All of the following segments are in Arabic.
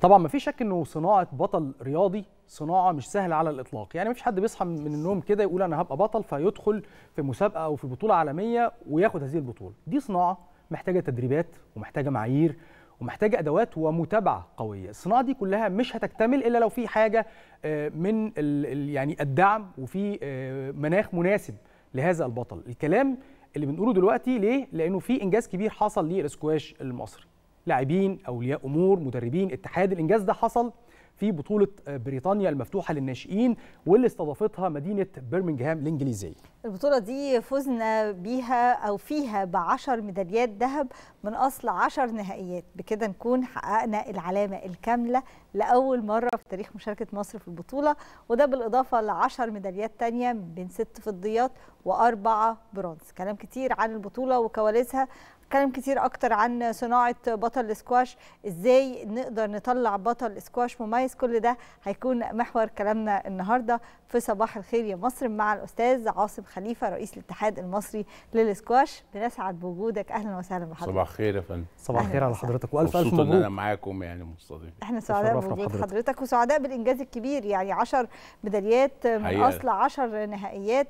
طبعا ما في شك انه صناعه بطل رياضي صناعه مش سهله على الاطلاق يعني مفيش حد بيصحى من النوم كده يقول انا هبقى بطل فيدخل في مسابقه او في بطوله عالميه وياخد هذه البطوله دي صناعه محتاجه تدريبات ومحتاجه معايير ومحتاجه ادوات ومتابعه قويه الصناعه دي كلها مش هتكتمل الا لو في حاجه آه، من يعني الدعم وفي آه، مناخ مناسب لهذا البطل الكلام اللي بنقوله دلوقتي ليه لانه في انجاز كبير حصل للسكواش المصري لاعبين اولياء امور مدربين اتحاد الانجاز ده حصل في بطولة آه، بريطانيا المفتوحة للناشئين واللي استضافتها مدينة برمنغهام الإنجليزية البطولة دي فزنا بيها أو فيها بعشر ميداليات ذهب من أصل عشر نهائيات بكده نكون حققنا العلامة الكاملة لأول مرة في تاريخ مشاركة مصر في البطولة وده بالإضافة لعشر ميداليات تانية بين ست فضيات وأربعة برونز كلام كتير عن البطولة وكواليسها هنتكلم كتير اكتر عن صناعه بطل الاسكواش ازاي نقدر نطلع بطل اسكواش مميز كل ده هيكون محور كلامنا النهارده في صباح الخير يا مصر مع الاستاذ عاصم خليفه رئيس الاتحاد المصري للاسكواش بنسعد بوجودك اهلا وسهلا بحضرتك صباح الخير يا فندم صباح الخير على حضرتك والف الف مبروك انا معاكم يعني مستضيف احنا سعداء بوجود حضرتك. حضرتك وسعداء بالانجاز الكبير يعني 10 ميداليات من اصل 10 نهائيات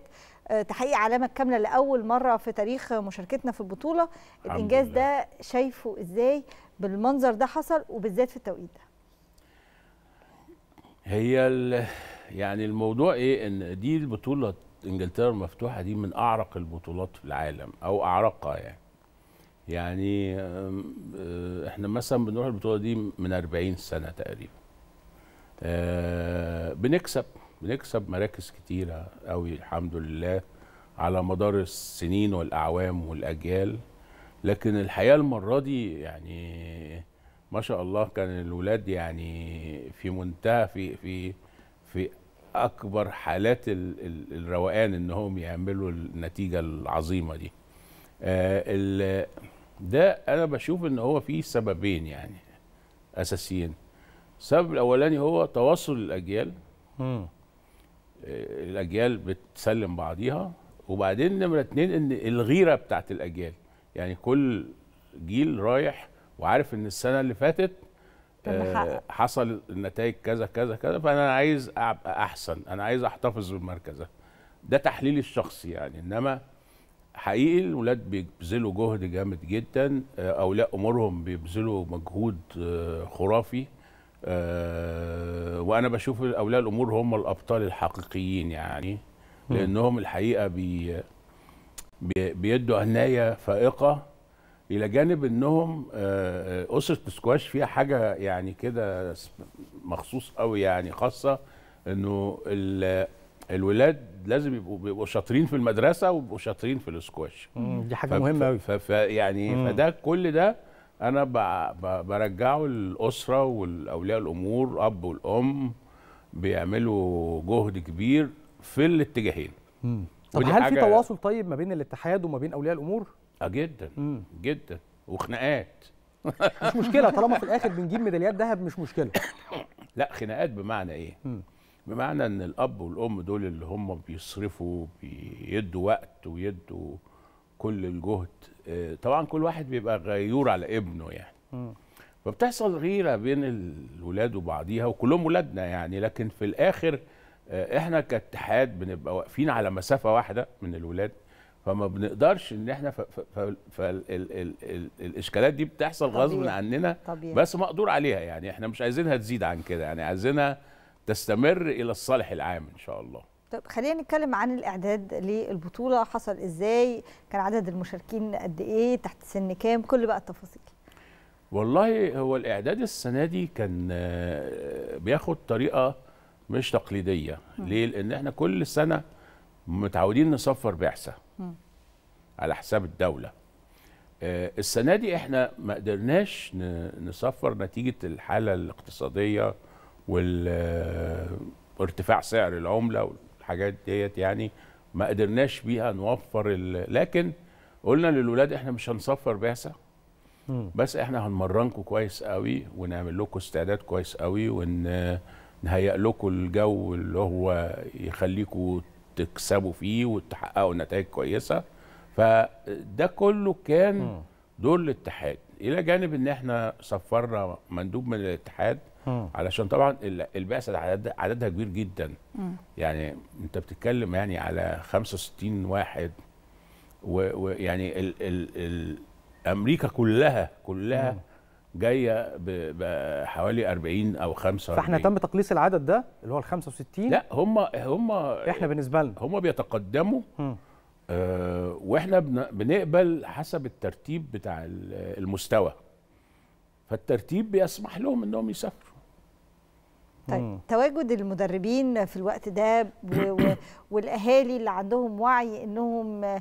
تحقيق علامه كامله لاول مره في تاريخ مشاركتنا في البطوله الانجاز ده شايفه ازاي بالمنظر ده حصل وبالذات في التوقيت ده هي يعني الموضوع ايه ان دي البطوله انجلترا المفتوحه دي من اعرق البطولات في العالم او اعرقها يعني يعني آه، احنا مثلا بنروح البطوله دي من 40 سنه تقريبا آه، بنكسب بنكسب مراكز كتيره قوي الحمد لله على مدار السنين والاعوام والاجيال لكن الحقيقه المره دي يعني ما شاء الله كان الولاد يعني في منتهى في في في اكبر حالات الروقان انهم يعملوا النتيجه العظيمه دي آه، ده انا بشوف ان هو فيه سببين يعني اساسيين السبب الاولاني هو تواصل الاجيال آه، الاجيال بتسلم بعضيها وبعدين نمره اتنين ان الغيره بتاعت الاجيال يعني كل جيل رايح وعارف ان السنه اللي فاتت آه، حصل النتائج كذا كذا كذا فانا عايز ابقى احسن انا عايز احتفظ بالمركز ده ده تحليلي الشخصي يعني انما حقيقي الولاد بيبذلوا جهد جامد جدا آه، اولياء امورهم بيبذلوا مجهود خرافي آه، وانا بشوف اولياء الامور هم الابطال الحقيقيين يعني لانهم الحقيقه بي بيدوا عنايه فائقه الى جانب انهم آه، اسره سكواش فيها حاجه يعني كده مخصوص قوي يعني خاصه انه الولاد لازم يبقوا بيبقوا شاطرين في المدرسه ويبقوا شاطرين في السكواش دي حاجه مهمه قوي يعني فده كل ده انا برجعه الاسره والاولياء الامور اب والام بيعملوا جهد كبير في الاتجاهين طب هل في تواصل طيب ما بين الاتحاد وما بين اولياء الامور اه جدا مم. جدا وخناقات مش مشكله طالما في الاخر بنجيب ميداليات ذهب مش مشكله لا خناقات بمعنى ايه مم. بمعنى ان الاب والام دول اللي هم بيصرفوا بيدوا وقت ويدوا كل الجهد آه، طبعا كل واحد بيبقى غيور على ابنه يعني م. فبتحصل غيره بين الولاد وبعضيها وكلهم ولادنا يعني لكن في الاخر آه، احنا كاتحاد بنبقى واقفين على مسافه واحده من الولاد فما بنقدرش ان احنا فالاشكالات دي بتحصل غصب عننا طبيعي. بس مقدور عليها يعني احنا مش عايزينها تزيد عن كده يعني عايزينها تستمر الى الصالح العام ان شاء الله طب خلينا نتكلم عن الاعداد للبطوله حصل ازاي كان عدد المشاركين قد ايه تحت سن كام كل بقى التفاصيل والله هو الاعداد السنه دي كان آه، بياخد طريقه مش تقليديه م. ليه لان احنا كل سنه متعودين نصفر بعثه م. على حساب الدوله آه، السنه دي احنا ما قدرناش نصفر نتيجه الحاله الاقتصاديه وارتفاع آه، سعر العمله الحاجات ديت يعني ما قدرناش بيها نوفر لكن قلنا للولاد احنا مش هنصفر بعثه بس احنا هنمرنكم كويس قوي ونعمل لكم استعداد كويس قوي ونهيئ لكم الجو اللي هو يخليكم تكسبوا فيه وتحققوا نتائج كويسه فده كله كان دور الاتحاد الى جانب ان احنا صفرنا مندوب من الاتحاد مم. علشان طبعا البعثه عدد عددها كبير جدا مم. يعني انت بتتكلم يعني على 65 واحد ويعني ال ال ال امريكا كلها كلها مم. جايه بحوالي 40 او 45 فاحنا تم تقليص العدد ده اللي هو ال 65 لا هم هم احنا بالنسبه لنا هم بيتقدموا آه واحنا بنقبل حسب الترتيب بتاع المستوى فالترتيب بيسمح لهم انهم يسافروا طيب مم. تواجد المدربين في الوقت ده والاهالي اللي عندهم وعي انهم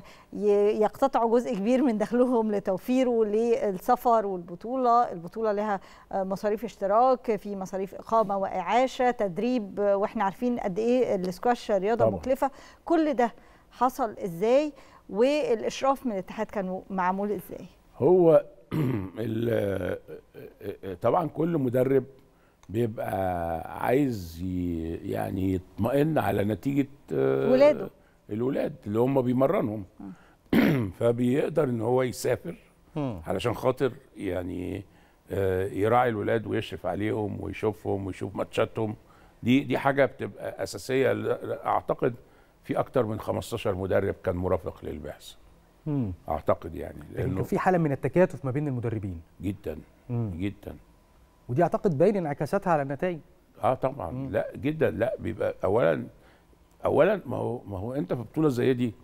يقتطعوا جزء كبير من دخلهم لتوفيره للسفر والبطوله، البطوله لها مصاريف اشتراك في مصاريف اقامه واعاشه، تدريب واحنا عارفين قد ايه الاسكواش رياضه طبعا. مكلفه، كل ده حصل ازاي والاشراف من الاتحاد كان معمول ازاي؟ هو طبعا كل مدرب بيبقى عايز يعني يطمئن على نتيجه آه، ولاده الولاد اللي هم بيمرنهم فبيقدر ان هو يسافر علشان خاطر يعني آه، يراعي الولاد ويشرف عليهم ويشوفهم ويشوف ماتشاتهم دي دي حاجه بتبقى اساسيه اعتقد في اكتر من 15 مدرب كان مرافق للبعثه اعتقد يعني لانه في حاله من التكاتف ما بين المدربين جدا مم. جدا ودي اعتقد باين انعكاساتها على النتائج اه طبعا مم. لا جدا لا بيبقى اولا اولا ما هو ما هو انت في بطوله زي دي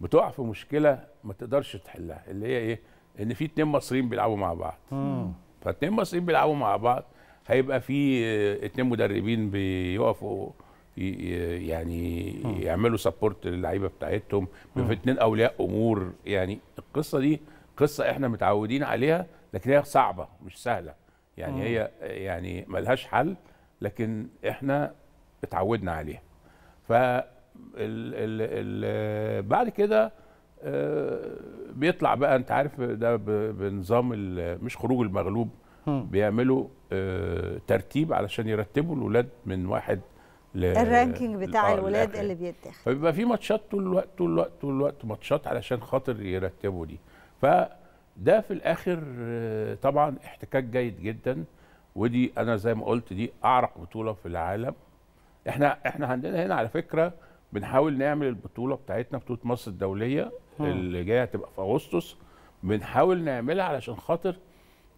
بتقع في مشكله ما تقدرش تحلها اللي هي ايه ان في اتنين مصريين بيلعبوا مع بعض مم. فاتنين مصريين بيلعبوا مع بعض هيبقى في اتنين مدربين بيقفوا يعني يعملوا سبورت للعيبه بتاعتهم في اتنين اولياء امور يعني القصه دي قصه احنا متعودين عليها لكن هي صعبه مش سهله يعني مم. هي يعني ملهاش حل لكن احنا اتعودنا عليها ف بعد كده آه، بيطلع بقى انت عارف ده بنظام مش خروج المغلوب بيعملوا آه، ترتيب علشان يرتبوا الاولاد من واحد ل... الرانكينج بتاع آه، الولاد اللي بيتاخد فبيبقى في ماتشات طول الوقت طول الوقت طول الوقت ماتشات علشان خاطر يرتبوا دي ف ده في الاخر آه، طبعا احتكاك جيد جدا ودي انا زي ما قلت دي اعرق بطوله في العالم احنا احنا عندنا هنا على فكره بنحاول نعمل البطوله بتاعتنا بطوله مصر الدوليه هم. اللي جايه هتبقى في اغسطس بنحاول نعملها علشان خاطر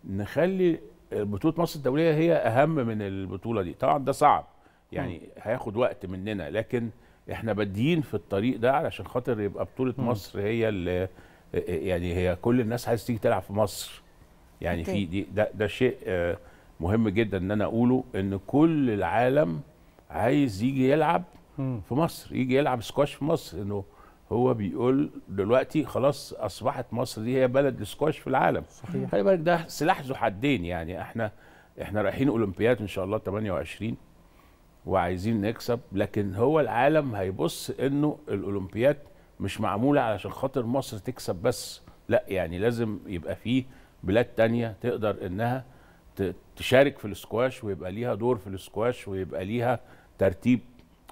نخلي بطوله مصر الدوليه هي اهم من البطوله دي طبعا ده صعب يعني هم. هياخد وقت مننا لكن احنا بادئين في الطريق ده علشان خاطر يبقى بطوله هم. مصر هي اللي يعني هي كل الناس عايز تيجي تلعب في مصر يعني في دي ده ده شيء آه، مهم جدا ان انا اقوله ان كل العالم عايز يجي يلعب في مصر يجي يلعب سكواش في مصر انه هو بيقول دلوقتي خلاص اصبحت مصر دي هي بلد السكواش في العالم صحيح خلي بالك ده سلاح ذو حدين يعني احنا احنا رايحين اولمبياد ان شاء الله 28 وعايزين نكسب لكن هو العالم هيبص انه الاولمبياد مش معموله علشان خاطر مصر تكسب بس لا يعني لازم يبقى فيه بلاد تانية تقدر انها تشارك في الاسكواش ويبقى ليها دور في الاسكواش ويبقى ليها ترتيب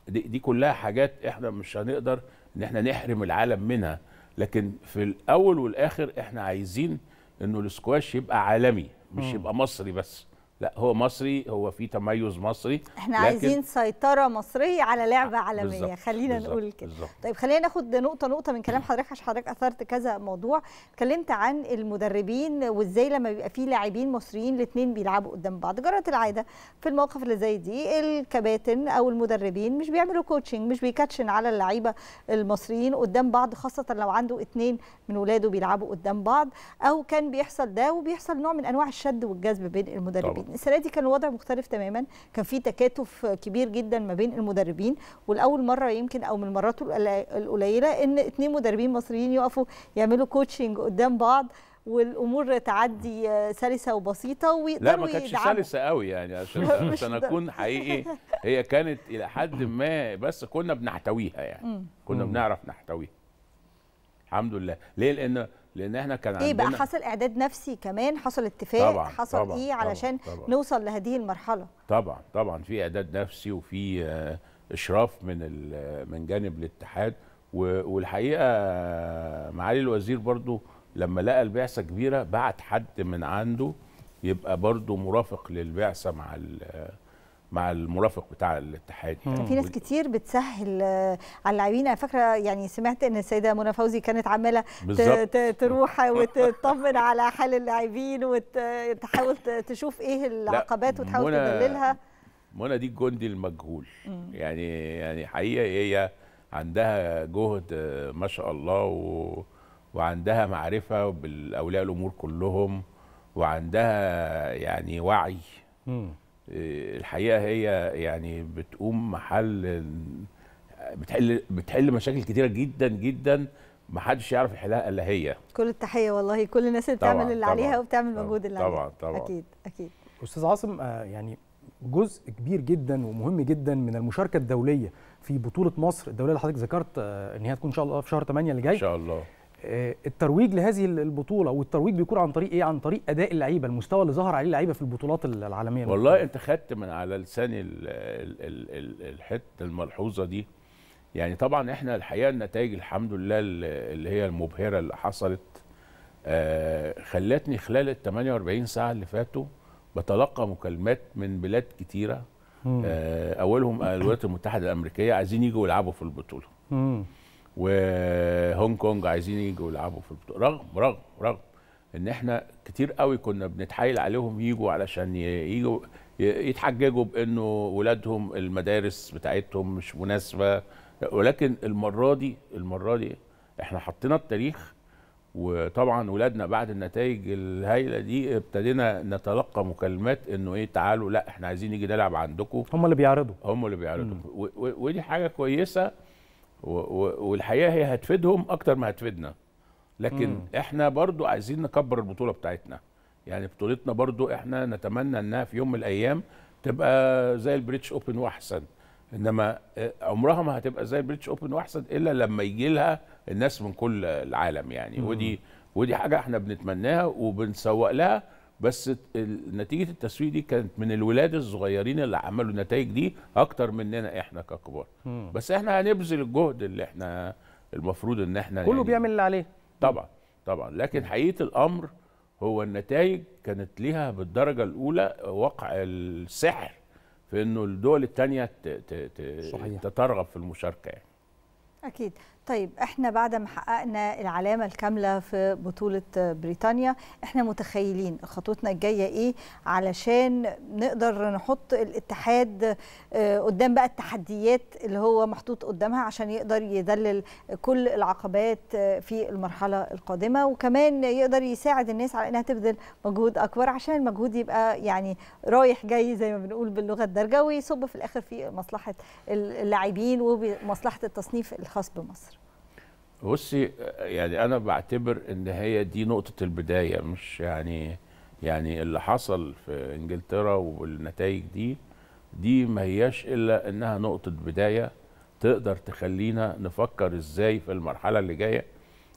دي, دي كلها حاجات احنا مش هنقدر ان احنا نحرم العالم منها لكن في الاول والاخر احنا عايزين انه الاسكواش يبقى عالمي مش يبقى مصري بس لا هو مصري هو في تميز مصري احنا عايزين سيطره مصريه على لعبه عالميه بالزبط خلينا بالزبط نقول كده بالزبط طيب خلينا ناخد نقطه نقطه من كلام حضرتك عشان حضرتك اثرت كذا موضوع اتكلمت عن المدربين وازاي لما بيبقى في لاعبين مصريين الاثنين بيلعبوا قدام بعض جرت العاده في المواقف اللي زي دي الكباتن او المدربين مش بيعملوا كوتشنج مش بيكاتشن على اللعيبه المصريين قدام بعض خاصه لو عنده اثنين من ولاده بيلعبوا قدام بعض او كان بيحصل ده وبيحصل نوع من انواع الشد والجذب بين المدربين طبعا. السنه دي كان الوضع مختلف تماما كان في تكاتف كبير جدا ما بين المدربين والاول مره يمكن او من المرات القليله ان اثنين مدربين مصريين يقفوا يعملوا كوتشنج قدام بعض والامور تعدي سلسه وبسيطه ويقدروا لا ما كانتش سلسه قوي يعني عشان عشان اكون حقيقي هي كانت الى حد ما بس كنا بنحتويها يعني كنا بنعرف نحتويها الحمد لله ليه لان لان احنا كان عندنا ايه بقى حصل اعداد نفسي كمان حصل اتفاق طبعًا حصل طبعًا ايه علشان طبعًا نوصل لهذه المرحله طبعا طبعا في اعداد نفسي وفي آه، اشراف من آه، من جانب الاتحاد والحقيقه آه، معالي الوزير برضو لما لقى البعثه كبيره بعت حد من عنده يبقى برضو مرافق للبعثه مع مع المرافق بتاع الاتحاد يعني في ناس كتير بتسهل على اللاعبين انا فاكره يعني سمعت ان السيده منى فوزي كانت عماله تروح وتطمن على حال اللاعبين وتحاول تشوف ايه العقبات وتحاول تدللها منى دي الجندي المجهول يعني يعني حقيقه هي عندها جهد ما شاء الله و... وعندها معرفه بالاولياء الامور كلهم وعندها يعني وعي إيه، الحقيقه هي يعني بتقوم محل بتحل بتحل مشاكل كتيره جدا جدا ما حدش يعرف يحلها الا هي كل التحيه والله كل الناس اللي بتعمل اللي عليها وبتعمل مجهود اللي طبعًا عليها طبعا اكيد اكيد استاذ عاصم آه، يعني جزء كبير جدا ومهم جدا من المشاركه الدوليه في بطوله مصر الدوليه اللي حضرتك ذكرت آه، ان هي تكون ان شاء الله في شهر 8 اللي جاي ان شاء الله آه، الترويج لهذه البطوله والترويج بيكون عن طريق ايه عن طريق اداء اللعيبه المستوى اللي ظهر عليه اللعيبه في البطولات العالميه والله انت خدت من على لساني الحته الملحوظه دي يعني طبعا احنا الحقيقه النتائج الحمد لله اللي هي المبهره اللي حصلت آه، خلتني خلال ال 48 ساعه اللي فاتوا بتلقى مكالمات من بلاد كتيره آه، اولهم الولايات المتحده الامريكيه عايزين يجوا يلعبوا في البطوله وهونج كونج عايزين يجوا يلعبوا في البطوله رغم رغم رغم ان احنا كتير قوي كنا بنتحايل عليهم يجوا علشان يجوا يتحججوا بانه ولادهم المدارس بتاعتهم مش مناسبه ولكن المره دي المره دي احنا حطينا التاريخ وطبعا ولادنا بعد النتائج الهائله دي ابتدينا نتلقى مكالمات انه ايه تعالوا لا احنا عايزين نيجي نلعب عندكم هم اللي بيعرضوا هم اللي بيعرضوا ودي حاجه كويسه والحقيقه هي هتفيدهم اكتر ما هتفيدنا لكن مم. احنا برضو عايزين نكبر البطوله بتاعتنا يعني بطولتنا برضو احنا نتمنى انها في يوم من الايام تبقى زي البريتش اوبن واحسن انما آه، عمرها ما هتبقى زي البريتش اوبن واحسن الا لما يجي لها الناس من كل العالم يعني مم. ودي ودي حاجه احنا بنتمناها وبنسوق لها بس نتيجه التسويق دي كانت من الولاد الصغيرين اللي عملوا النتائج دي اكتر مننا احنا ككبار بس احنا هنبذل الجهد اللي احنا المفروض ان احنا كله يعني بيعمل اللي عليه طبعا طبعا لكن حقيقه الامر هو النتائج كانت ليها بالدرجه الاولى وقع السحر في انه الدول الثانيه تترغب في المشاركه يعني. اكيد طيب احنا بعد ما حققنا العلامه الكامله في بطوله بريطانيا احنا متخيلين خطوتنا الجايه ايه علشان نقدر نحط الاتحاد آه، قدام بقى التحديات اللي هو محطوط قدامها عشان يقدر يذلل كل العقبات آه، في المرحله القادمه وكمان يقدر يساعد الناس على انها تبذل مجهود اكبر عشان المجهود يبقى يعني رايح جاي زي ما بنقول باللغه الدارجه ويصب في الاخر في مصلحه اللاعبين ومصلحه التصنيف الخاص بمصر بصي يعني انا بعتبر ان هي دي نقطه البدايه مش يعني يعني اللي حصل في انجلترا والنتائج دي دي ما هياش الا انها نقطه بدايه تقدر تخلينا نفكر ازاي في المرحله اللي جايه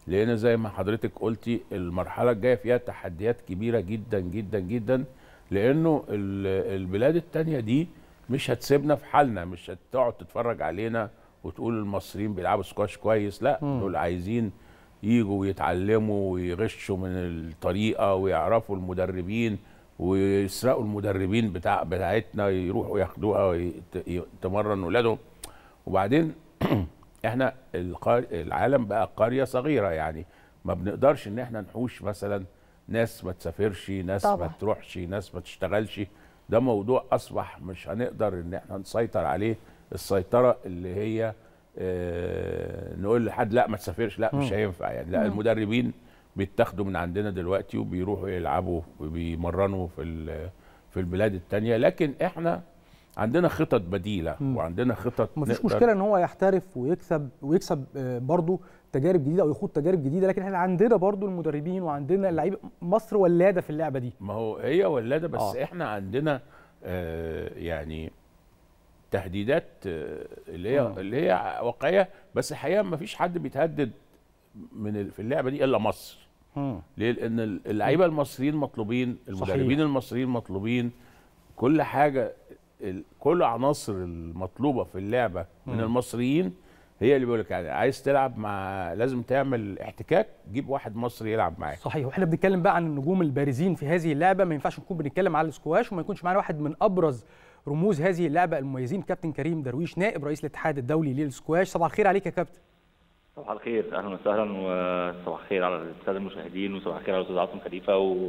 لان زي ما حضرتك قلتي المرحله الجايه فيها تحديات كبيره جدا جدا جدا لانه البلاد التانيه دي مش هتسيبنا في حالنا مش هتقعد تتفرج علينا وتقول المصريين بيلعبوا سكواش كويس لا دول عايزين يجوا ويتعلموا ويغشوا من الطريقه ويعرفوا المدربين ويسرقوا المدربين بتاع بتاعتنا يروحوا ياخدوها تمرن ولادهم وبعدين احنا العالم بقى قريه صغيره يعني ما بنقدرش ان احنا نحوش مثلا ناس ما تسافرش ناس ما تروحش ناس ما تشتغلش ده موضوع اصبح مش هنقدر ان احنا نسيطر عليه السيطره اللي هي آه، نقول لحد لا ما تسافرش لا مش هينفع يعني لا المدربين بيتاخدوا من عندنا دلوقتي وبيروحوا يلعبوا وبيمرنوا في في البلاد الثانيه لكن احنا عندنا خطط بديله وعندنا خطط مفيش مشكله ان هو يحترف ويكسب ويكسب آه، برضه تجارب جديده او يخوض تجارب جديده لكن احنا عندنا برضه المدربين وعندنا اللعيبه مصر ولاده في اللعبه دي ما هو هي ولاده بس آه. احنا عندنا آه يعني تهديدات آه، اللي هي أوه. اللي هي واقعيه بس الحقيقه ما فيش حد بيتهدد من في اللعبه دي الا مصر آه. ليه لان اللعيبه المصريين مطلوبين المدربين صحيح. المصريين مطلوبين كل حاجه كل عناصر المطلوبه في اللعبه مم. من آه. المصريين هي اللي بيقول لك يعني عايز تلعب مع لازم تعمل احتكاك جيب واحد مصري يلعب معاك صحيح واحنا بنتكلم بقى عن النجوم البارزين في هذه اللعبه ما ينفعش نكون بنتكلم على السكواش وما يكونش معانا واحد من ابرز رموز هذه اللعبه المميزين كابتن كريم درويش نائب رئيس الاتحاد الدولي للسكواش صباح الخير عليك يا كابتن صباح الخير اهلا وسهلا وصباح الخير على الساده المشاهدين وصباح الخير على الاستاذ عاصم خليفه و...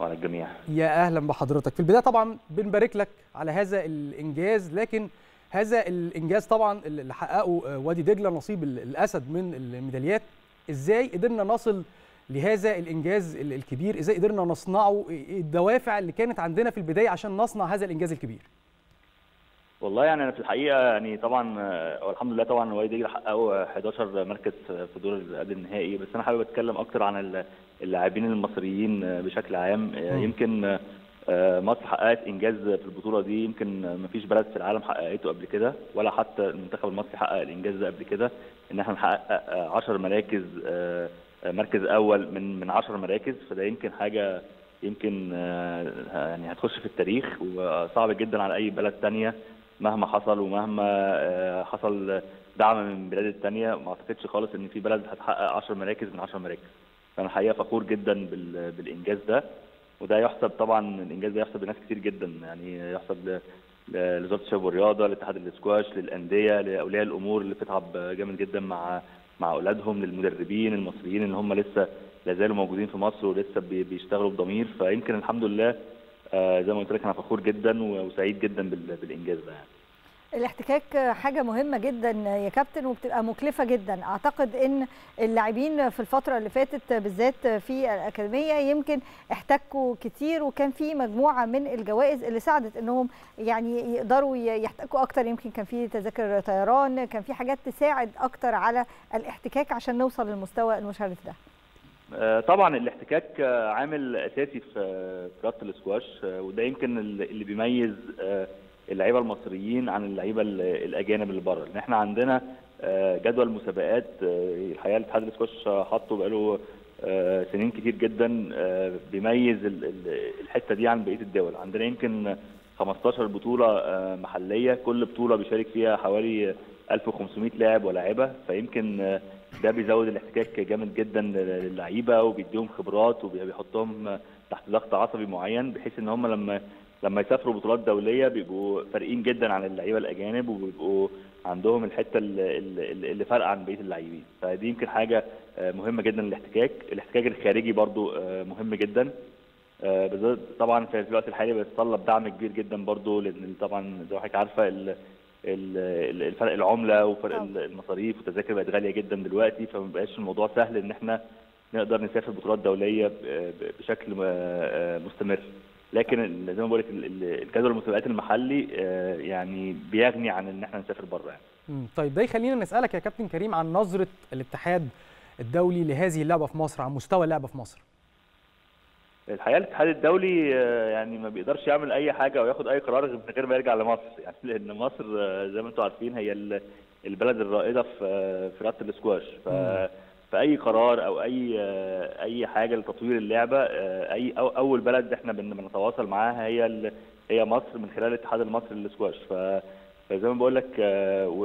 وعلى الجميع يا اهلا بحضرتك في البدايه طبعا بنبارك لك على هذا الانجاز لكن هذا الانجاز طبعا اللي حققه آه، وادي دجله نصيب الاسد من الميداليات ازاي قدرنا نصل لهذا الانجاز الكبير ازاي قدرنا نصنعه إيه الدوافع اللي كانت عندنا في البدايه عشان نصنع هذا الانجاز الكبير والله يعني انا في الحقيقه يعني طبعا آه، الحمد لله طبعا وادي دجله حققوا 11 مركز في دور قبل النهائي بس انا حابب اتكلم اكتر عن اللاعبين المصريين آه، بشكل عام آه، يمكن مصر حققت انجاز في البطوله دي يمكن ما فيش بلد في العالم حققته قبل كده ولا حتى المنتخب المصري حقق الانجاز ده قبل كده ان احنا نحقق 10 مراكز مركز اول من من 10 مراكز فده يمكن حاجه يمكن يعني هتخش في التاريخ وصعب جدا على اي بلد ثانيه مهما حصل ومهما آه، حصل دعم من بلاد التانية ما اعتقدش خالص ان في بلد هتحقق 10 مراكز من 10 مراكز فانا الحقيقه فخور جدا بالانجاز ده وده يحسب طبعا الانجاز ده يحسب لناس كتير جدا يعني يحسب لوزاره الشباب والرياضه لاتحاد الاسكواش للانديه لاولياء الامور اللي بتتعب جامد جدا مع مع اولادهم للمدربين المصريين اللي هم لسه لا زالوا موجودين في مصر ولسه بيشتغلوا بضمير فيمكن الحمد لله آه، زي ما قلت لك انا فخور جدا وسعيد جدا بالانجاز ده يعني. الاحتكاك حاجه مهمه جدا يا كابتن وبتبقى مكلفه جدا اعتقد ان اللاعبين في الفتره اللي فاتت بالذات في الاكاديميه يمكن احتكوا كتير وكان في مجموعه من الجوائز اللي ساعدت انهم يعني يقدروا يحتكوا اكتر يمكن كان في تذاكر طيران كان في حاجات تساعد اكتر على الاحتكاك عشان نوصل للمستوى المشرف ده آه، طبعا الاحتكاك آه، عامل اساسي في كره آه، الاسكواش وده يمكن اللي بيميز اللعيبه المصريين عن اللعيبه الاجانب اللي بره لان احنا عندنا جدول مسابقات الحقيقه الاتحاد الاسكواش حاطه بقاله سنين كتير جدا بيميز الحته دي عن بقيه الدول عندنا يمكن 15 بطوله محليه كل بطوله بيشارك فيها حوالي 1500 لاعب ولاعبه فيمكن ده بيزود الاحتكاك جامد جدا للعيبه وبيديهم خبرات وبيحطهم تحت ضغط عصبي معين بحيث ان هم لما لما يسافروا بطولات دوليه بيبقوا فارقين جدا عن اللعيبه الاجانب وبيبقوا عندهم الحته اللي فارقه عن بقيه اللاعبين فدي يمكن حاجه آه، مهمه جدا الاحتكاك الاحتكاك الخارجي برضو آه، مهم جدا آه، طبعا في الوقت الحالي بيتطلب دعم كبير جدا برضو لان طبعا زي ما حضرتك عارفه الفرق العمله وفرق أوه. المصاريف والتذاكر بقت غاليه جدا دلوقتي فما بقاش الموضوع سهل ان احنا نقدر نسافر بطولات دوليه بشكل آه، مستمر لكن زي ما بقول لك الجدول المسابقات المحلي آه، يعني بيغني عن ان احنا نسافر بره يعني. طيب ده يخلينا نسالك يا كابتن كريم عن نظره الاتحاد الدولي لهذه اللعبه في مصر عن مستوى اللعبه في مصر. الحقيقه الاتحاد الدولي آه، يعني ما بيقدرش يعمل اي حاجه او ياخد اي قرار من غير ما يرجع لمصر يعني لان مصر آه، زي ما انتم عارفين هي البلد الرائده في آه، في رياضه الاسكواش ف فاي قرار او اي اي حاجه لتطوير اللعبه اي أو اول بلد احنا بنتواصل معاها هي هي مصر من خلال الاتحاد المصري للاسكواش ف فزي ما بقول لك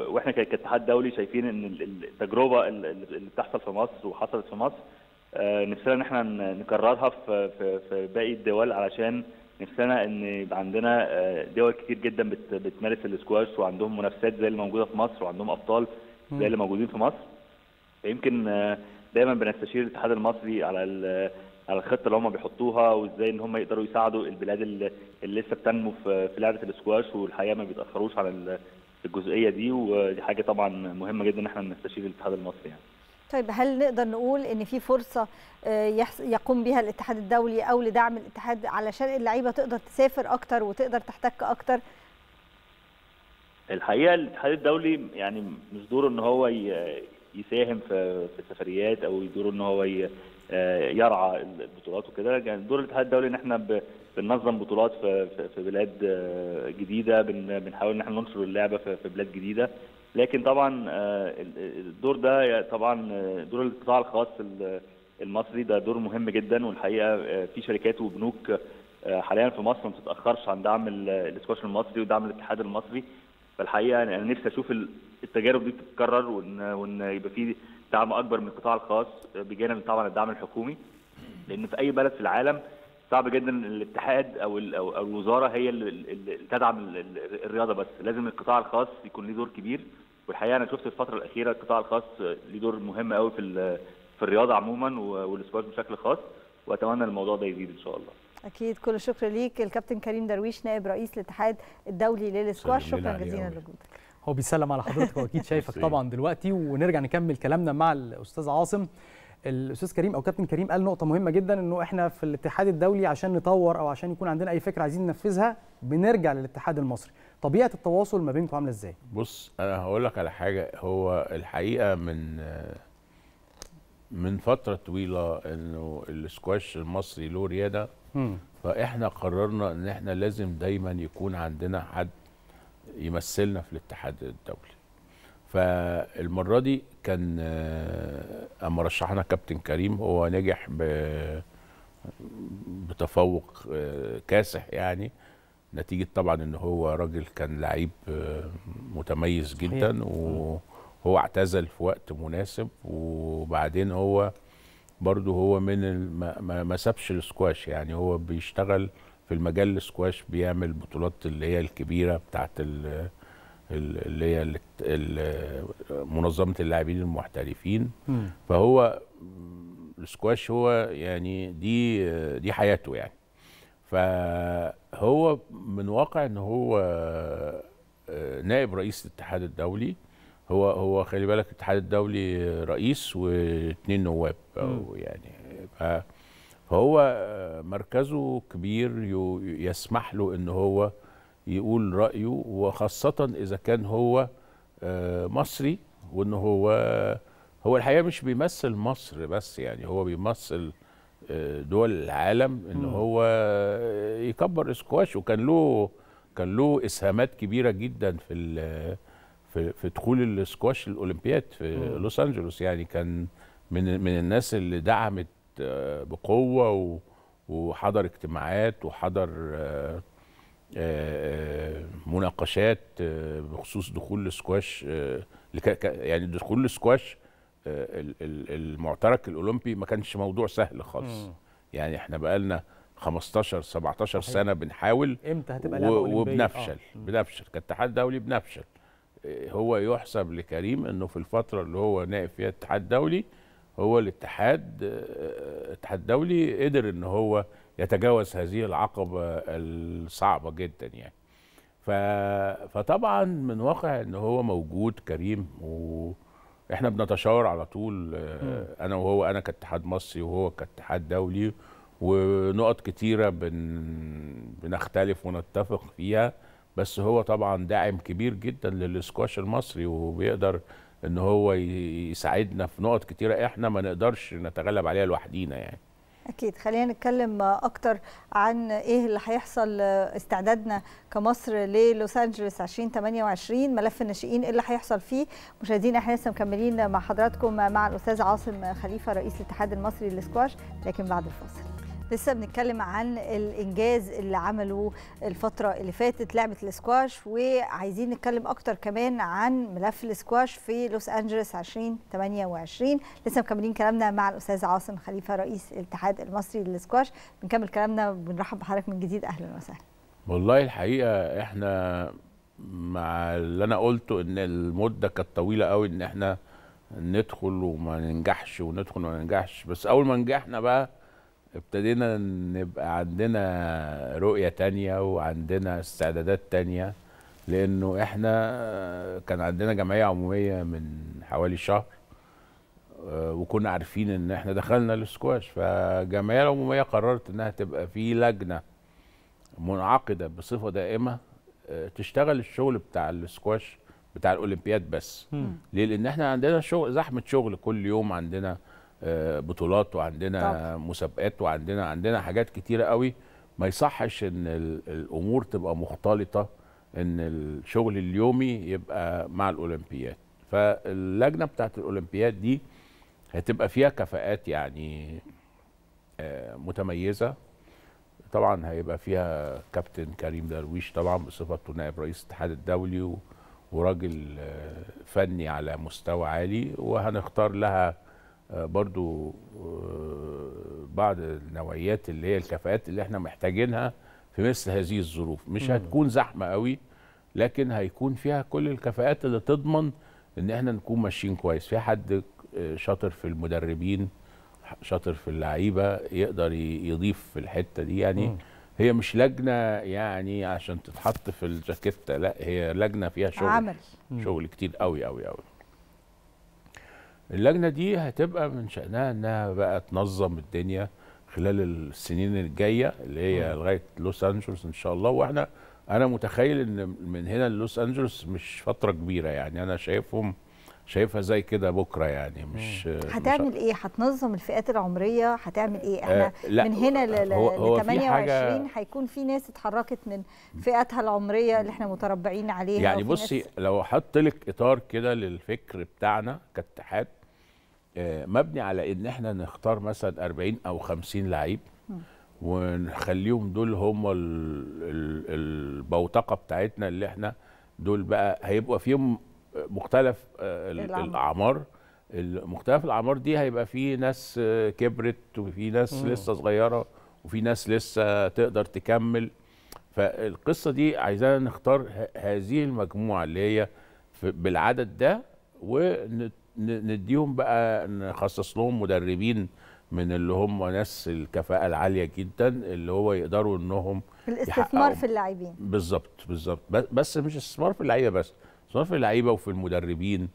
واحنا كاتحاد دولي شايفين ان التجربه اللي بتحصل في مصر وحصلت في مصر آه، نفسنا ان احنا نكررها في في باقي الدول علشان نفسنا ان يبقى عندنا آه، دول كتير جدا بتمارس الاسكواش وعندهم منافسات زي اللي موجوده في مصر وعندهم ابطال زي اللي موجودين في مصر فيمكن آه، دايما بنستشير الاتحاد المصري على على الخطه اللي هم بيحطوها وازاي ان هم يقدروا يساعدوا البلاد اللي لسه بتنمو في لعبه الاسكواش والحقيقه ما بيتاخروش على الجزئيه دي ودي حاجه طبعا مهمه جدا ان احنا نستشير الاتحاد المصري يعني. طيب هل نقدر نقول ان في فرصه آه، يقوم بها الاتحاد الدولي او لدعم الاتحاد علشان اللعيبه تقدر تسافر اكتر وتقدر تحتك اكتر الحقيقه الاتحاد الدولي يعني مش دوره ان هو يساهم في السفريات او دوره ان هو آه، يرعى البطولات وكده يعني دور الاتحاد الدولي ان احنا بننظم بطولات في بلاد آه، جديده بنحاول ان احنا ننشر اللعبه في بلاد جديده لكن طبعا آه، الدور ده طبعا آه، دور القطاع الخاص المصري ده دور مهم جدا والحقيقه آه، في شركات وبنوك حاليا في مصر ما بتتاخرش عن دعم الاسكواش المصري ودعم الاتحاد المصري فالحقيقه انا نفسي اشوف التجارب دي بتتكرر وان وان يبقى في دعم اكبر من القطاع الخاص بجانب طبعا الدعم الحكومي لان في اي بلد في العالم صعب جدا الاتحاد او او الوزاره هي اللي تدعم الرياضه بس لازم القطاع الخاص يكون له دور كبير والحقيقه انا شفت الفتره الاخيره القطاع الخاص له دور مهم قوي في في الرياضه عموما والسبورت بشكل خاص واتمنى الموضوع ده يزيد ان شاء الله اكيد كل الشكر ليك الكابتن كريم درويش نائب رئيس الاتحاد الدولي للسكواش شكرا جزيلا لوجودك هو بيسلم على حضرتك واكيد شايفك طبعا دلوقتي ونرجع نكمل كلامنا مع الاستاذ عاصم الاستاذ كريم او كابتن كريم قال نقطه مهمه جدا انه احنا في الاتحاد الدولي عشان نطور او عشان يكون عندنا اي فكره عايزين ننفذها بنرجع للاتحاد المصري طبيعه التواصل ما بينكم عامله ازاي بص انا هقول لك على حاجه هو الحقيقه من من فتره طويله انه السكواش المصري له رياده فاحنا قررنا ان احنا لازم دايما يكون عندنا حد يمثلنا في الاتحاد الدولي فالمره دي كان آه، اما رشحنا كابتن كريم هو نجح ب بتفوق آه، كاسح يعني نتيجه طبعا ان هو راجل كان لعيب آه، متميز جدا وهو اعتزل في وقت مناسب وبعدين هو برضه هو من ما, ما سابش السكواش يعني هو بيشتغل في المجال السكواش بيعمل بطولات اللي هي الكبيره بتاعت ال اللي هي منظمه اللاعبين المحترفين فهو السكواش هو يعني دي دي حياته يعني فهو من واقع ان هو آه، نائب رئيس الاتحاد الدولي هو هو خلي بالك الاتحاد الدولي رئيس واثنين نواب او يعني فهو آه، مركزه كبير يسمح له ان هو يقول رأيه وخاصة إذا كان هو آه، مصري وإن هو هو الحقيقة مش بيمثل مصر بس يعني هو بيمثل آه، دول العالم إن هو آه، يكبر اسكواش وكان له كان له إسهامات كبيرة جدا في في في دخول الاسكواش الأولمبياد في لوس أنجلوس يعني كان من من الناس اللي دعمت بقوة وحضر اجتماعات وحضر آه، آه، مناقشات آه، بخصوص دخول السكواش يعني دخول السكواش المعترك الاولمبي ما كانش موضوع سهل خالص يعني احنا بقالنا 15 17 صحيح. سنه بنحاول امتى هتبقى لعبه اولمبيه وبنفشل آه. بنفشل كاتحاد دولي بنفشل هو يحسب لكريم انه في الفتره اللي هو نائب فيها الاتحاد الدولي هو الاتحاد الاتحاد الدولي قدر ان هو يتجاوز هذه العقبة الصعبة جدا يعني ف... فطبعا من واقع ان هو موجود كريم واحنا بنتشاور على طول انا وهو انا كاتحاد مصري وهو كاتحاد دولي ونقط كتيره بن بنختلف ونتفق فيها بس هو طبعا داعم كبير جدا للسكواش المصري وبيقدر ان هو يساعدنا في نقط كتيره احنا ما نقدرش نتغلب عليها لوحدينا يعني اكيد خلينا نتكلم اكتر عن ايه اللي هيحصل استعدادنا كمصر للوس انجلوس 2028 ملف الناشئين ايه اللي هيحصل فيه مشاهدينا احنا لسه مكملين مع حضراتكم مع الاستاذ عاصم خليفه رئيس الاتحاد المصري للسكواش لكن بعد الفاصل لسه بنتكلم عن الانجاز اللي عمله الفتره اللي فاتت لعبه الاسكواش وعايزين نتكلم اكتر كمان عن ملف الاسكواش في لوس انجلوس 2028 لسه مكملين كلامنا مع الاستاذ عاصم خليفه رئيس الاتحاد المصري للاسكواش بنكمل كلامنا وبنرحب بحضرتك من جديد اهلا وسهلا والله الحقيقه احنا مع اللي انا قلته ان المده كانت طويله قوي ان احنا ندخل وما ننجحش وندخل وما ننجحش بس اول ما نجحنا بقى ابتدينا نبقى عندنا رؤية تانية وعندنا استعدادات تانية لأنه إحنا كان عندنا جمعية عمومية من حوالي شهر آه، وكنا عارفين إن إحنا دخلنا الاسكواش فالجمعية العمومية قررت إنها تبقى في لجنة منعقدة بصفة دائمة آه، تشتغل الشغل بتاع الاسكواش بتاع الأولمبياد بس ليه؟ لأن إحنا عندنا شغل زحمة شغل كل يوم عندنا آه، بطولات وعندنا طبعا. مسابقات وعندنا عندنا حاجات كتيره قوي ما يصحش ان الامور تبقى مختلطه ان الشغل اليومي يبقى مع الاولمبياد فاللجنه بتاعه الاولمبياد دي هتبقى فيها كفاءات يعني آه، متميزه طبعا هيبقى فيها كابتن كريم درويش طبعا بصفته نائب رئيس الاتحاد الدولي وراجل آه، فني على مستوى عالي وهنختار لها آه، برضو آه، بعض النوعيات اللي هي الكفاءات اللي احنا محتاجينها في مثل هذه الظروف مش هتكون زحمه قوي لكن هيكون فيها كل الكفاءات اللي تضمن ان احنا نكون ماشيين كويس في حد آه، شاطر في المدربين شاطر في اللعيبه يقدر يضيف في الحته دي يعني مم. هي مش لجنه يعني عشان تتحط في الجاكيته لا هي لجنه فيها شغل عمل. شغل كتير قوي قوي قوي اللجنه دي هتبقى من شانها انها بقى تنظم الدنيا خلال السنين الجايه اللي هي لغايه لوس انجلوس ان شاء الله واحنا انا متخيل ان من هنا للوس انجلوس مش فتره كبيره يعني انا شايفهم شايفها زي كده بكره يعني مش هتعمل مش... ايه هتنظم الفئات العمريه هتعمل ايه احنا آه، لا من هنا ل 28 هيكون في ناس اتحركت من فئاتها العمريه اللي احنا متربعين عليها يعني بصي ناس... لو حط لك اطار كده للفكر بتاعنا كاتحاد آه، مبني على ان احنا نختار مثلا 40 او 50 لعيب ونخليهم دول هم البوتقه بتاعتنا اللي احنا دول بقى هيبقى فيهم مختلف آه، الاعمار مختلف الاعمار دي هيبقى في ناس آه، كبرت وفي ناس لسه صغيره وفي ناس لسه تقدر تكمل فالقصه دي عايزانا نختار هذه المجموعه اللي هي بالعدد ده ونت نديهم بقى نخصص لهم مدربين من اللي هم ناس الكفاءة العالية جدا اللي هو يقدروا انهم الاستثمار في اللاعبين بالظبط بالظبط بس مش استثمار في اللعيبة بس استثمار في اللعيبة وفي المدربين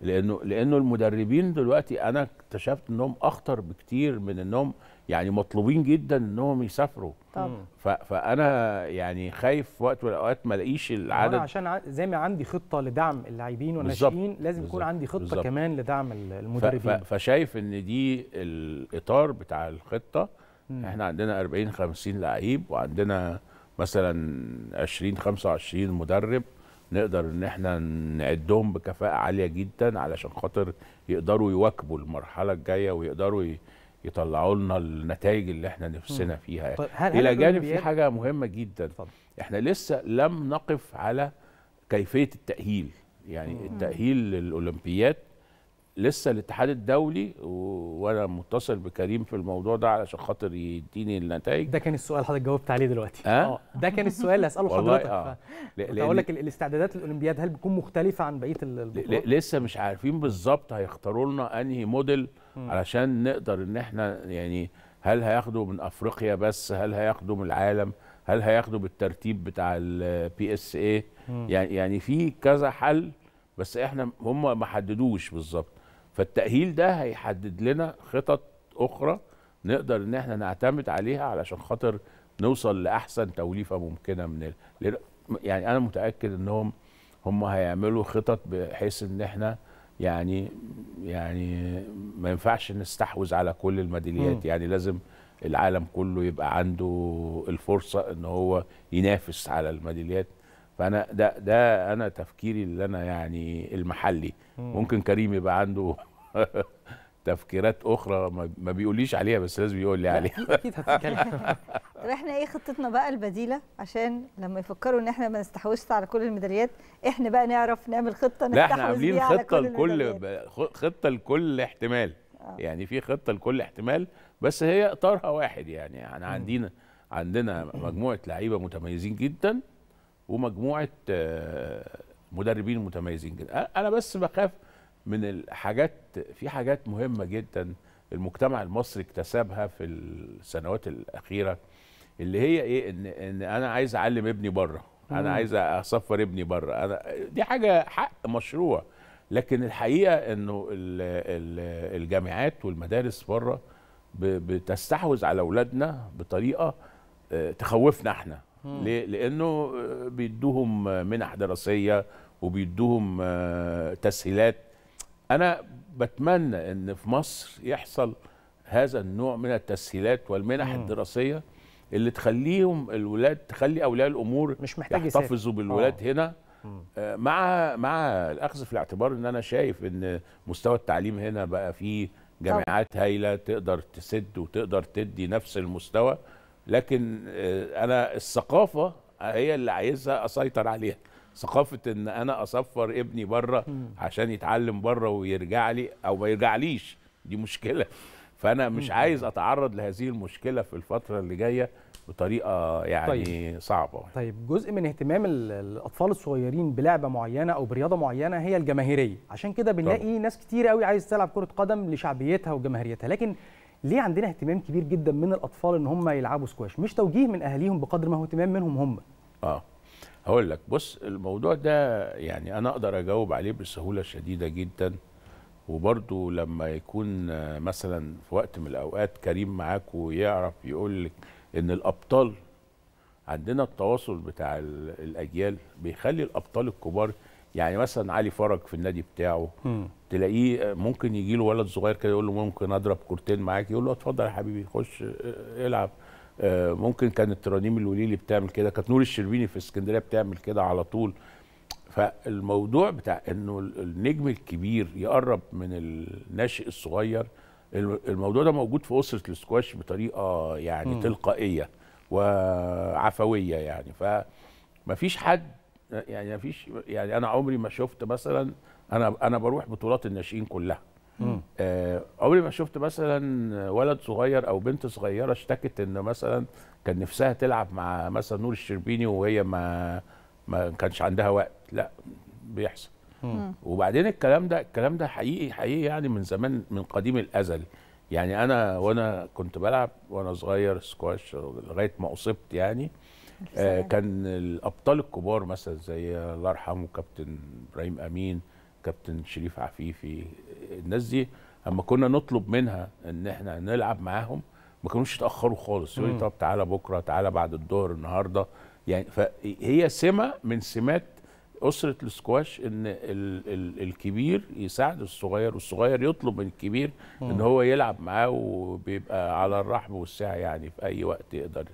لانه لانه المدربين دلوقتي انا اكتشفت انهم اخطر بكتير من انهم يعني مطلوبين جدا انهم يسافروا طبعا فانا يعني خايف وقت من الاوقات ما الاقيش العدد عشان زي ما عندي خطه لدعم اللاعبين والناشئين لازم يكون عندي خطه بالزبط. كمان لدعم المدربين فشايف ان دي الاطار بتاع الخطه مم. احنا عندنا 40 50 لعيب وعندنا مثلا 20 25 مدرب نقدر ان احنا نعدهم بكفاءه عاليه جدا علشان خاطر يقدروا يواكبوا المرحله الجايه ويقدروا ي... يطلعوا لنا النتائج اللي احنا نفسنا فيها طيب هل الى جانب في حاجه مهمه جدا طبعا. احنا لسه لم نقف على كيفيه التاهيل يعني مم. التاهيل للاولمبياد لسه الاتحاد الدولي وانا متصل بكريم في الموضوع ده علشان خاطر يديني النتائج ده كان السؤال حضرتك جاوبت عليه دلوقتي اه ده كان السؤال اللي هساله حضرتك آه. اقول لك الاستعدادات الاولمبياد هل بتكون مختلفه عن بقيه البطولات لسه مش عارفين بالظبط هيختاروا لنا انهي موديل علشان نقدر ان احنا يعني هل هياخدوا من افريقيا بس هل هياخدوا من العالم هل هياخدوا بالترتيب بتاع البي اس اي يعني يعني في كذا حل بس احنا هم ما حددوش بالظبط فالتأهيل ده هيحدد لنا خطط أخرى نقدر إن احنا نعتمد عليها علشان خاطر نوصل لأحسن توليفة ممكنة من ال... يعني أنا متأكد إنهم هم هيعملوا خطط بحيث إن احنا يعني يعني ما ينفعش نستحوذ على كل الميداليات يعني لازم العالم كله يبقى عنده الفرصه ان هو ينافس على الميداليات فانا ده ده انا تفكيري اللي انا يعني المحلي ممكن كريم يبقى عنده تفكيرات اخرى ما بيقوليش عليها بس لازم يقول لي عليها اكيد هتتكلم طب احنا ايه خطتنا بقى البديله عشان لما يفكروا ان احنا ما نستحوذش على كل الميداليات احنا بقى نعرف نعمل خطه نستحوذ لا احنا عاملين خطه لكل خطه لكل احتمال آه. يعني في خطه لكل احتمال بس هي اطارها واحد يعني احنا يعني عندنا عندنا مجموعه لعيبه متميزين جدا ومجموعه آه، مدربين متميزين جدا انا بس بخاف من الحاجات في حاجات مهمه جدا المجتمع المصري اكتسبها في السنوات الاخيره اللي هي ايه ان ان انا عايز اعلم ابني بره انا عايز اسفر ابني بره انا دي حاجه حق مشروع لكن الحقيقه انه الجامعات والمدارس بره بتستحوذ على اولادنا بطريقه آه، تخوفنا احنا ليه؟ لانه آه، بيدوهم آه، منح دراسيه وبيدوهم آه، تسهيلات انا بتمنى ان في مصر يحصل هذا النوع من التسهيلات والمنح مم. الدراسيه اللي تخليهم الولاد تخلي اولياء الامور مش محتاج يحتفظوا بالولاد أوه. هنا مع مع الاخذ في الاعتبار ان انا شايف ان مستوى التعليم هنا بقى فيه جامعات هايله تقدر تسد وتقدر تدي نفس المستوى لكن آه، انا الثقافه هي اللي عايزها اسيطر عليها ثقافه ان انا اسفر ابني بره عشان يتعلم بره ويرجع لي او ما يرجعليش دي مشكله فانا مش عايز اتعرض لهذه المشكله في الفتره اللي جايه بطريقه يعني طيب. صعبه طيب جزء من اهتمام الاطفال الصغيرين بلعبه معينه او برياضه معينه هي الجماهيريه عشان كده بنلاقي طبعا. ناس كتير قوي عايز تلعب كره قدم لشعبيتها وجماهيريتها لكن ليه عندنا اهتمام كبير جدا من الاطفال ان هم يلعبوا سكواش مش توجيه من اهاليهم بقدر ما هو اهتمام منهم هم اه هقول لك بص الموضوع ده يعني انا اقدر اجاوب عليه بسهوله شديده جدا وبرده لما يكون مثلا في وقت من الاوقات كريم معاك ويعرف يقول لك ان الابطال عندنا التواصل بتاع الاجيال بيخلي الابطال الكبار يعني مثلا علي فرج في النادي بتاعه تلاقيه آه، ممكن يجي له ولد صغير كده يقول له ممكن اضرب كورتين معاك يقول له اتفضل يا حبيبي خش آه، العب آه، ممكن كانت ترانيم الوليلي بتعمل كده كانت نور الشربيني في اسكندريه بتعمل كده على طول فالموضوع بتاع انه النجم الكبير يقرب من الناشئ الصغير الموضوع ده موجود في اسره السكواش بطريقه يعني م. تلقائيه وعفويه يعني فما فيش حد يعني مفيش يعني انا عمري ما شفت مثلا انا انا بروح بطولات الناشئين كلها آه عمري ما شفت مثلا ولد صغير او بنت صغيره اشتكت ان مثلا كان نفسها تلعب مع مثلا نور الشربيني وهي ما ما كانش عندها وقت لا بيحصل وبعدين الكلام ده الكلام ده حقيقي حقيقي يعني من زمان من قديم الازل يعني انا وانا كنت بلعب وانا صغير سكواش لغايه ما اصبت يعني آه كان الابطال الكبار مثلا زي الله يرحمه كابتن ابراهيم امين كابتن شريف عفيفي الناس دي اما كنا نطلب منها ان احنا نلعب معاهم ما كانوش يتاخروا خالص يقول طب تعالى بكره تعالى بعد الظهر النهارده يعني فهي سمه من سمات اسره السكواش ان ال ال الكبير يساعد الصغير والصغير يطلب من الكبير ان هو يلعب معاه وبيبقى على الرحب والسعه يعني في اي وقت يقدر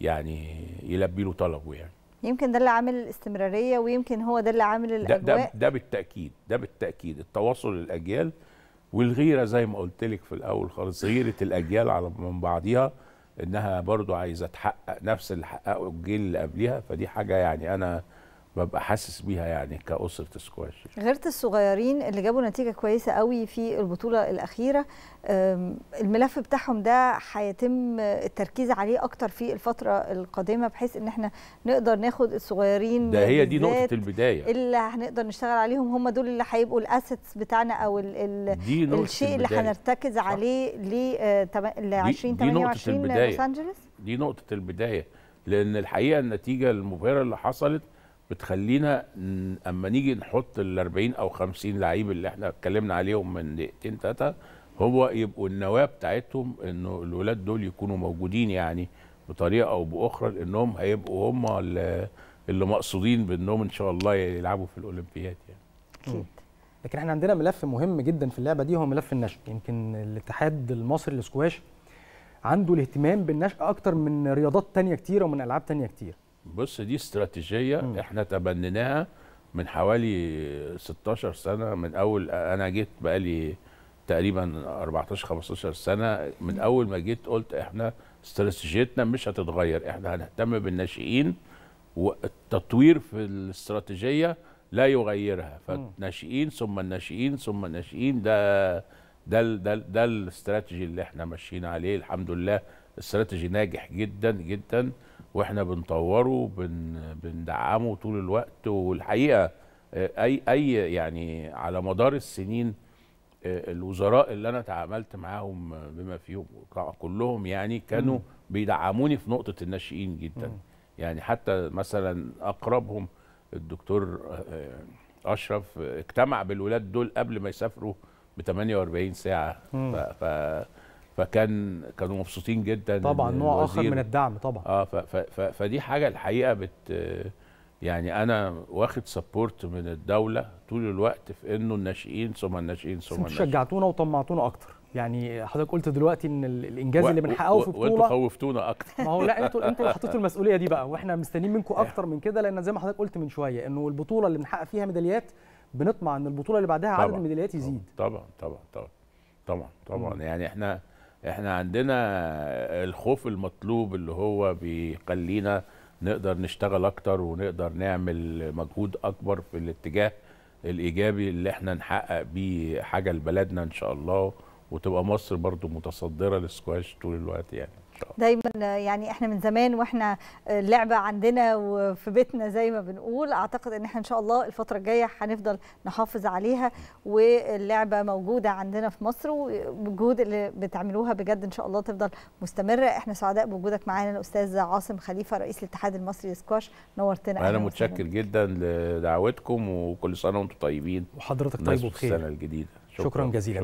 يعني يلبي له طلبه يعني يمكن ده اللي عامل الاستمراريه ويمكن هو ده اللي عامل الاجواء ده, ده, ده بالتاكيد ده بالتاكيد التواصل الاجيال والغيره زي ما قلت لك في الاول خالص غيره الاجيال على من بعضيها انها برضو عايزه تحقق نفس اللي حققه الجيل اللي قبلها فدي حاجه يعني انا ببقى حاسس بيها يعني كاسره سكواش غيرت الصغيرين اللي جابوا نتيجه كويسه قوي في البطوله الاخيره الملف بتاعهم ده هيتم التركيز عليه اكتر في الفتره القادمه بحيث ان احنا نقدر ناخد الصغيرين ده هي دي نقطه البدايه اللي هنقدر نشتغل عليهم هم دول اللي هيبقوا الاسيتس بتاعنا او دي نقطة الشيء البداية. اللي هنرتكز عليه ل 2028 آه، لوس انجلوس دي نقطه البدايه لان الحقيقه النتيجه المبهره اللي حصلت بتخلينا اما نيجي نحط ال 40 او 50 لعيب اللي احنا اتكلمنا عليهم من دقيقتين ثلاثه هو يبقوا النواه بتاعتهم انه الولاد دول يكونوا موجودين يعني بطريقه او باخرى لانهم هيبقوا هم اللي مقصودين بانهم ان شاء الله يلعبوا في الاولمبياد يعني. اكيد. لكن احنا عندنا ملف مهم جدا في اللعبه دي هو ملف النشأ يمكن الاتحاد المصري للسكواش عنده الاهتمام بالنشأ اكتر من رياضات تانية كتيره ومن العاب تانية كتير بص دي استراتيجيه م. احنا تبنيناها من حوالي 16 سنه من اول انا جيت بقالي تقريبا 14 15 سنه من اول ما جيت قلت احنا استراتيجيتنا مش هتتغير احنا هنهتم بالناشئين والتطوير في الاستراتيجيه لا يغيرها فالناشئين ثم الناشئين ثم الناشئين ده ده ده ده الاستراتيجي اللي احنا ماشيين عليه الحمد لله استراتيجي ناجح جدا جدا واحنا بنطوره بن بندعمه طول الوقت والحقيقه آه، اي اي يعني على مدار السنين آه، الوزراء اللي انا تعاملت معاهم بما فيهم كلهم يعني كانوا بيدعموني في نقطه الناشئين جدا يعني حتى مثلا اقربهم الدكتور آه، اشرف اجتمع بالولاد دول قبل ما يسافروا ب 48 ساعه ف... ف... فكان كانوا مبسوطين جدا طبعا نوع اخر من الدعم طبعا اه ف ف ف فدي حاجه الحقيقه بت يعني انا واخد سبورت من الدوله طول الوقت في انه الناشئين ثم الناشئين ثم الناشئين شجعتونا وطمعتونا اكتر يعني حضرتك قلت دلوقتي ان الانجاز و... اللي بنحققه في بطوله وانتوا خوفتونا اكتر ما هو لا انتوا انتوا اللي حطيتوا المسؤوليه دي بقى واحنا مستنيين منكم إيه. اكتر من كده لان زي ما حضرتك قلت من شويه انه البطوله اللي بنحقق فيها ميداليات بنطمع ان البطوله اللي بعدها عدد الميداليات يزيد طبعا طبعا طبعا طبعا طبعا, طبعا. يعني احنا احنا عندنا الخوف المطلوب اللي هو بيخلينا نقدر نشتغل اكتر ونقدر نعمل مجهود اكبر في الاتجاه الايجابي اللي احنا نحقق بيه حاجه لبلدنا ان شاء الله وتبقى مصر برضو متصدره للسكواش طول الوقت يعني آه. دايما يعني احنا من زمان واحنا اللعبه آه، عندنا وفي بيتنا زي ما بنقول اعتقد ان احنا ان شاء الله الفتره الجايه هنفضل نحافظ عليها واللعبه موجوده عندنا في مصر والجهود اللي بتعملوها بجد ان شاء الله تفضل مستمره احنا سعداء بوجودك معانا الاستاذ عاصم خليفه رئيس الاتحاد المصري لسكواش نورتنا انا متشكر جدا لدعوتكم وكل سنه وانتم طيبين وحضرتك طيب وبخير السنه الجديده شكرا, شكرا جزيلا